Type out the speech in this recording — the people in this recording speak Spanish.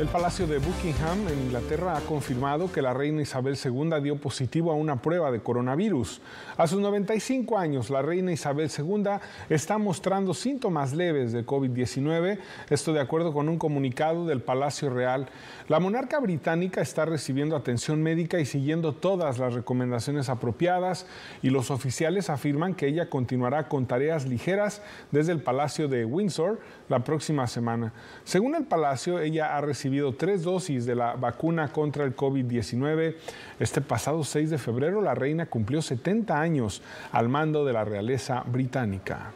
El Palacio de Buckingham en Inglaterra ha confirmado que la reina Isabel II dio positivo a una prueba de coronavirus. A sus 95 años, la reina Isabel II está mostrando síntomas leves de COVID-19, esto de acuerdo con un comunicado del Palacio Real. La monarca británica está recibiendo atención médica y siguiendo todas las recomendaciones apropiadas y los oficiales afirman que ella continuará con tareas ligeras desde el Palacio de Windsor la próxima semana. Según el Palacio, ella ha recibido recibido tres dosis de la vacuna contra el COVID-19. Este pasado 6 de febrero, la reina cumplió 70 años al mando de la realeza británica.